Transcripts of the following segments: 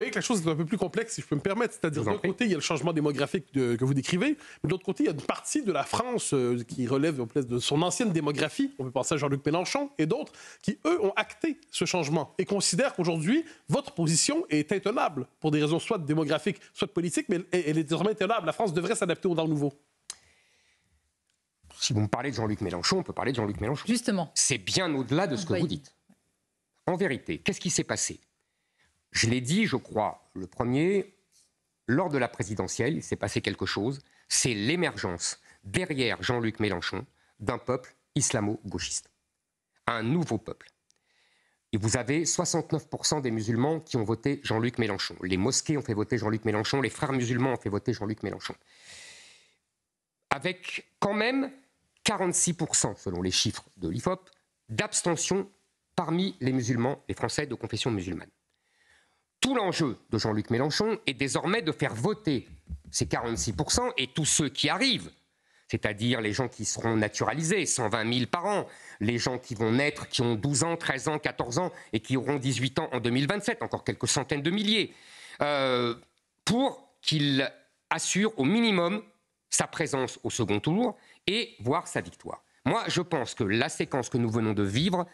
voyez que la chose est un peu plus complexe, si je peux me permettre. C'est-à-dire, d'un côté, il y a le changement démographique que vous décrivez, mais d'autre côté, il y a une partie de la France euh, qui relève de son ancienne démographie, on peut penser à Jean-Luc Mélenchon et d'autres, qui, eux, ont acté ce changement et considèrent qu'aujourd'hui, votre position est intenable pour des raisons soit démographiques, soit politiques, mais elle, est désormais intenable. La France devrait s'adapter au dents nouveau. si vous me parlez de Jean-Luc Mélenchon, on peut parler de Jean-Luc Mélenchon. Justement. C'est bien au-delà de ce que vous dites. En vérité, qu'est-ce qui s'est passé je l'ai dit, je crois, le premier, lors de la présidentielle, il s'est passé quelque chose, c'est l'émergence derrière Jean-Luc Mélenchon d'un peuple islamo-gauchiste. Un nouveau peuple. Et vous avez 69% des musulmans qui ont voté Jean-Luc Mélenchon. Les mosquées ont fait voter Jean-Luc Mélenchon, les frères musulmans ont fait voter Jean-Luc Mélenchon. Avec quand même 46%, selon les chiffres de l'IFOP, d'abstention parmi les musulmans, les Français de confession musulmane. Tout l'enjeu de Jean-Luc Mélenchon est désormais de faire voter ces 46% et tous ceux qui arrivent, c'est-à-dire les gens qui seront naturalisés, 120 000 par an, les gens qui vont naître, qui ont 12 ans, 13 ans, 14 ans et qui auront 18 ans en 2027, encore quelques centaines de milliers, euh, pour qu'il assure au minimum sa présence au second tour et voir sa victoire. Moi, je pense que la séquence que nous venons de vivre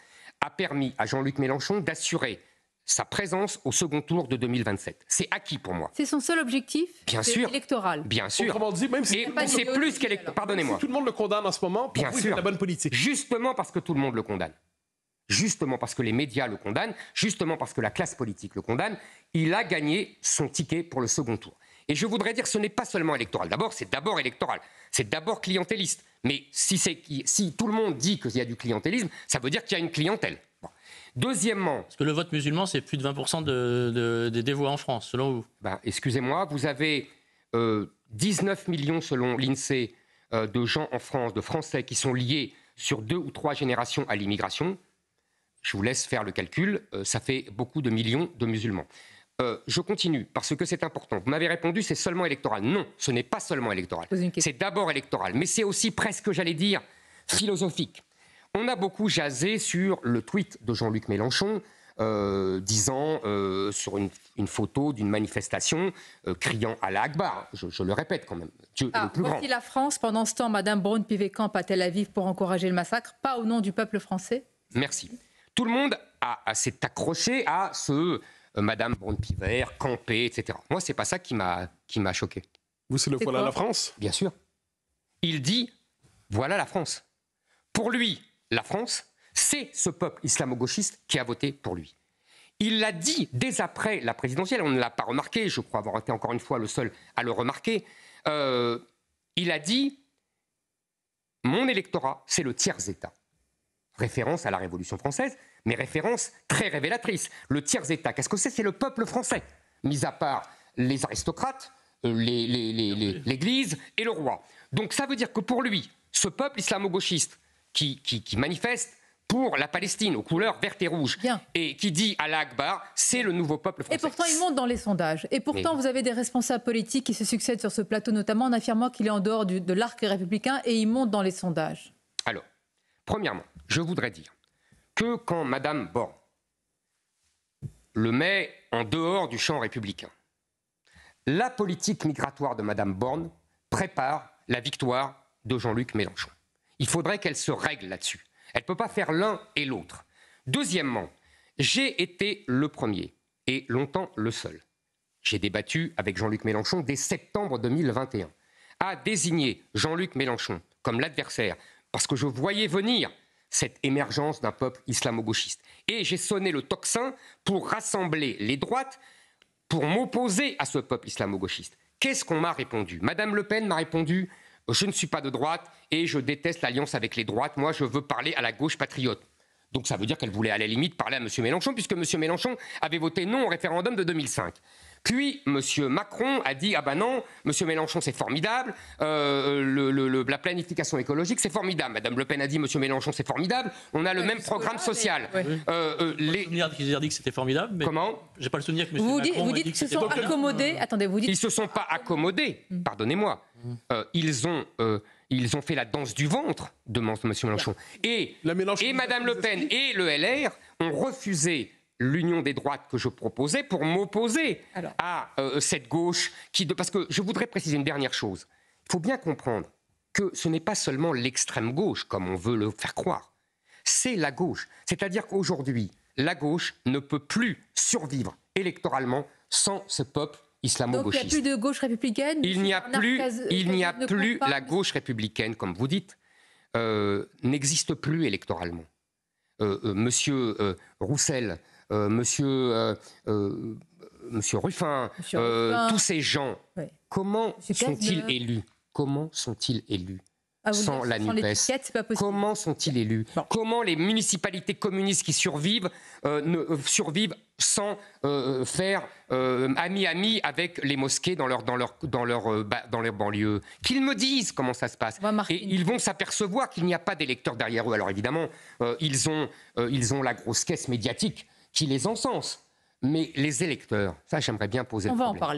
a permis à Jean-Luc Mélenchon d'assurer sa présence au second tour de 2027. C'est acquis pour moi. C'est son seul objectif Bien sûr. électoral. Bien sûr. Autrement dit, même si c'est plus qu'électoral. Pardonnez-moi. tout le monde le condamne en ce moment, Bien sûr. la bonne politique. Justement parce que tout le monde le condamne. Justement parce que les médias le condamnent, justement parce que la classe politique le condamne, il a gagné son ticket pour le second tour. Et je voudrais dire, ce n'est pas seulement électoral. D'abord, c'est d'abord électoral. C'est d'abord clientéliste. Mais si, si tout le monde dit qu'il y a du clientélisme, ça veut dire qu'il y a une clientèle. Deuxièmement. Parce que le vote musulman, c'est plus de 20% des dévoués en France, selon vous. Ben, excusez-moi, vous avez 19 euh, millions, selon l'INSEE, euh, de gens en France, de Français, qui sont liés sur deux ou trois générations à l'immigration. Je vous laisse faire le calcul, euh, ça fait beaucoup de millions de musulmans. je continue parce que c'est important. Vous m'avez répondu, c'est seulement électoral. Non, ce n'est pas seulement électoral. C'est d'abord électoral, mais c'est aussi presque, j'allais dire, philosophique. On a beaucoup jasé sur le tweet de Jean-Luc Mélenchon. Euh, disant euh, sur une, photo d'une manifestation, euh, criant à l'Akbar. Je, je le répète quand même. Dieu est ah, la France. Pendant ce temps, Madame braun camp à Tel Aviv pour encourager le massacre, pas au nom du peuple français. Merci. Tout le monde a, s'est accroché à ce Madame braun pivet campé, etc. Moi, c'est pas ça qui m'a qui m'a choqué. Vous, c'est le voilà la France Bien sûr. Il dit voilà la France. Pour lui, la France, c'est ce peuple islamo-gauchiste qui a voté pour lui. Il l'a dit dès après la présidentielle, on ne l'a pas remarqué, je crois avoir été encore une fois le seul à le remarquer. Euh, il a dit Mon électorat, c'est le tiers-État. Référence à la Révolution française, mais référence très révélatrice. Le tiers-État, qu'est-ce que c'est C'est le peuple français, mis à part les aristocrates, euh, l'Église et le roi. Donc ça veut dire que pour lui, ce peuple islamo-gauchiste, qui, manifeste pour la Palestine, aux couleurs vertes et rouges, et qui dit à l'Akbar, c'est le nouveau peuple français. Et pourtant, il monte dans les sondages. Et pourtant, vous avez des responsables politiques qui se succèdent sur ce plateau, notamment en affirmant qu'il est en dehors de l'arc républicain, et il monte dans les sondages. Alors, premièrement, je voudrais dire que quand Madame Borne le met en dehors du champ républicain, la politique migratoire de Madame Borne prépare la victoire de Jean-Luc Mélenchon. Il faudrait qu'elle se règle là-dessus. Elle ne peut pas faire l'un et l'autre. Deuxièmement, j'ai été le premier et longtemps le seul. J'ai débattu avec Jean-Luc Mélenchon dès septembre 2021 à désigner Jean-Luc Mélenchon comme l'adversaire parce que je voyais venir cette émergence d'un peuple islamo-gauchiste. Et j'ai sonné le tocsin pour rassembler les droites pour m'opposer à ce peuple islamo-gauchiste. Qu'est-ce qu'on m'a répondu Madame Le Pen m'a répondu je ne suis pas de droite et je déteste l'alliance avec les droites. Moi, je veux parler à la gauche patriote. Donc ça veut dire qu'elle voulait à la limite parler à M. Mélenchon, puisque M. Mélenchon avait voté non au référendum de 2005. Puis M. Macron a dit Ah ben non, M. Mélenchon c'est formidable, euh, le, la planification écologique c'est formidable. Madame Le Pen a dit M. Mélenchon c'est formidable, on a le même programme social. Euh, euh, les... qu'ils dit que c'était formidable. Mais Comment J'ai pas le souvenir que M. Vous, Macron vous dites qu'ils se sont accommodés. Mmh. Attendez, vous dites. Ils se sont pas accommodés, mmh. pardonnez-moi. Mmh. ils ont ils ont fait la danse du ventre demande M. Mélenchon. Et, Mélenchon et Mme Le Pen et le LR ont refusé l'union des droites que je proposais pour m'opposer à euh, cette gauche qui... Parce que je voudrais préciser une dernière chose. Il faut bien comprendre que ce n'est pas seulement l'extrême gauche, comme on veut le faire croire. C'est la gauche. C'est-à-dire qu'aujourd'hui, la gauche ne peut plus survivre électoralement sans ce peuple islamo-gauchiste. Donc il n'y a plus de gauche républicaine Il n'y a plus, il n'y a plus la gauche républicaine, comme vous dites, euh, n'existe plus électoralement. Euh, monsieur Roussel, euh, monsieur, euh, euh, monsieur Ruffin, tous ces gens, comment sont-ils élus Comment sont-ils élus ah, sans la Comment sont-ils élus Comment les municipalités communistes qui survivent, survivent sans faire ami-ami avec les mosquées dans leur, dans leur, dans leur, dans banlieue Qu'ils me disent comment ça se passe. Et ils vont s'apercevoir qu'il n'y a pas d'électeurs derrière eux. Alors évidemment, ils, ont, ils ont la grosse caisse médiatique qui les encense, mais les électeurs. Ça, j'aimerais bien poser. On le va problème. en parler.